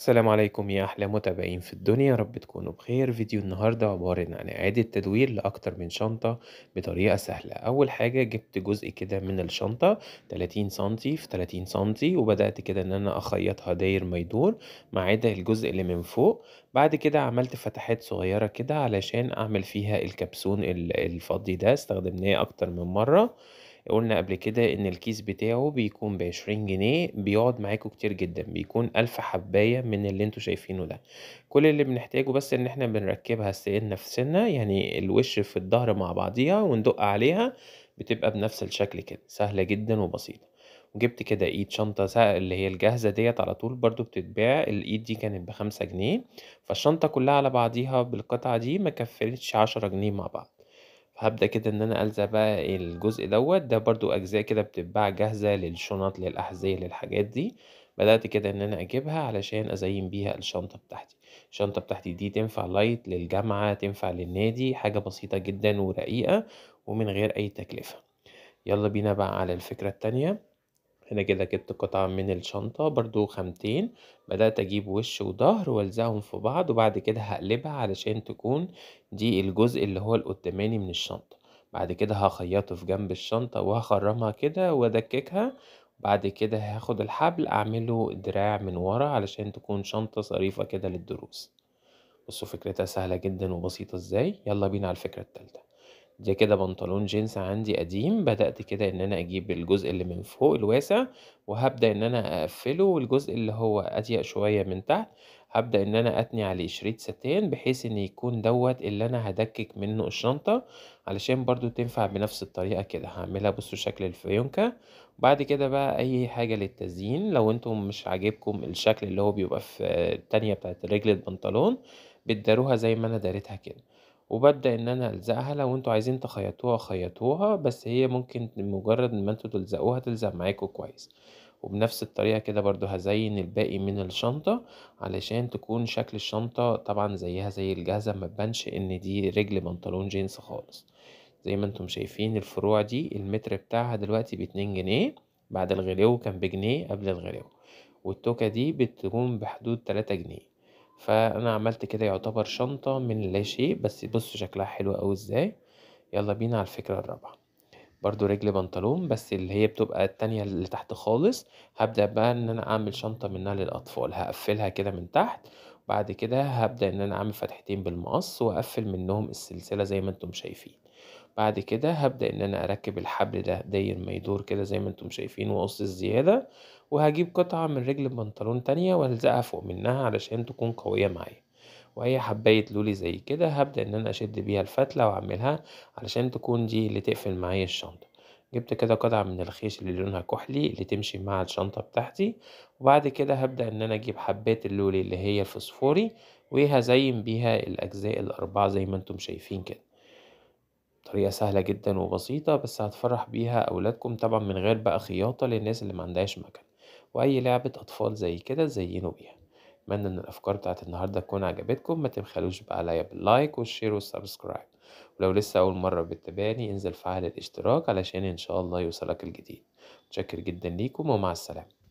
السلام عليكم يا أحلى متابعين في الدنيا يا رب تكونوا بخير فيديو النهاردة عبارة عن إعادة تدوير لأكتر من شنطة بطريقة سهلة أول حاجة جبت جزء كده من الشنطة 30 سنتي في 30 سنتي وبدأت كده إن أنا أخيطها داير ما يدور ما عدا الجزء اللي من فوق بعد كده عملت فتحات صغيرة كده علشان أعمل فيها الكبسون الفضي ده استخدمناه أكتر من مرة قلنا قبل كده ان الكيس بتاعه بيكون بعشرين جنيه بيقعد معاكوا كتير جدا بيكون الف حباية من اللي انتوا شايفينه ده كل اللي بنحتاجه بس ان احنا بنركبها سنة في سنة يعني الوش في الظهر مع بعضيها وندق عليها بتبقى بنفس الشكل كده سهلة جدا وبسيطة وجبت كده ايد شنطة اللي هي الجاهزة ديت على طول برضو بتتباع الايد دي كانت بخمسة جنيه فالشنطة كلها على بعضيها بالقطعة دي مكفلتش عشرة جنيه مع بعض هبدا كده إن أنا ألزق بقى الجزء دوت ده برضه أجزاء كده بتتباع جاهزة للشنط، للأحذية، للحاجات دي، بدأت كده إن أنا أجيبها علشان أزين بيها الشنطة بتاعتي، الشنطة بتاعتي دي تنفع لايت للجامعة، تنفع للنادي، حاجة بسيطة جدًا ورقيقة ومن غير أي تكلفة، يلا بينا بقى على الفكرة التانية. هنا كده جبت قطعة من الشنطة برضو خامتين بدأت أجيب وش وظهر وألزقهم في بعض وبعد كده هقلبها علشان تكون دي الجزء اللي هو القداماني من الشنطة بعد كده هخيطه في جنب الشنطة وهخرمها كده وأدككها بعد كده هاخد الحبل أعمله دراع من ورا علشان تكون شنطة صريفة كده للدروس بصوا فكرتها سهلة جدا وبسيطة ازاي يلا بينا على الفكرة التالتة ده كده بنطلون جينز عندي قديم بدأت كده إن أنا أجيب الجزء اللي من فوق الواسع وهبدأ إن أنا أقفله والجزء اللي هو أضيق شوية من تحت هبدأ إن أنا أتني عليه شريط ستان بحيث إن يكون دوت اللي أنا هدكك منه الشنطة علشان برضو تنفع بنفس الطريقة كده هعملها بصوا شكل الفيونكة بعد كده بقى أي حاجة للتزيين لو انتم مش عاجبكم الشكل اللي هو بيبقى في التانية بتاعت رجل البنطلون بتداروها زي ما أنا داريتها كده وببدأ إن أنا ألزقها لو انتوا عايزين تخيطوها خيطوها بس هي ممكن مجرد ما انتوا تلزقوها تلزق معاكم كويس وبنفس الطريقة كده برضو هزين الباقي من الشنطة علشان تكون شكل الشنطة طبعا زيها زي الجاهزة ما تبانش ان دي رجل بنطلون جينز خالص زي ما انتم شايفين الفروع دي المتر بتاعها دلوقتي باتنين جنيه بعد الغلو كان بجنيه قبل الغلو والتوكة دي بتكون بحدود تلاتة جنيه فأنا عملت كده يعتبر شنطة من لا شيء بس بص شكلها حلو أوي إزاي يلا بينا على الفكرة الرابعة برضو رجل بنطلون بس اللي هي بتبقى التانية اللي تحت خالص هبدأ بقى إن أنا أعمل شنطة منها للأطفال هقفلها كده من تحت بعد كده هبدأ إن أنا أعمل فتحتين بالمقص وأقفل منهم السلسلة زي ما انتم شايفين بعد كده هبدأ إن أنا أركب الحبل ده داير ما يدور كده زي ما انتم شايفين وأقص الزيادة وهجيب قطعة من رجل بنطلون تانية وألزقها فوق منها علشان تكون قوية معايا وأي حباية لولي زي كده هبدأ إن أنا أشد بيها الفتلة وأعملها علشان تكون دي اللي تقفل معايا الشنطة جبت كده قطعة من الخيش اللي لونها كحلي اللي تمشي مع الشنطة بتاعتي وبعد كده هبدأ إن أنا أجيب حبات اللولي اللي هي الفسفوري وهزين بيها الأجزاء الأربعة زي ما انتم شايفين كده طريقة سهلة جدا وبسيطة بس هتفرح بيها أولادكم طبعا من غير بقى خياطة للناس اللي ما عندهاش مكان وأي لعبة أطفال زي كده زينوا بيها اتمنى ان الافكار بتاعت النهارده تكون عجبتكم ما تبخلوش بقى عليا باللايك والشير والسبسكرايب ولو لسه اول مره بتتابعني انزل فعل الاشتراك علشان ان شاء الله يوصلك الجديد متشكر جدا ليكم ومع السلامه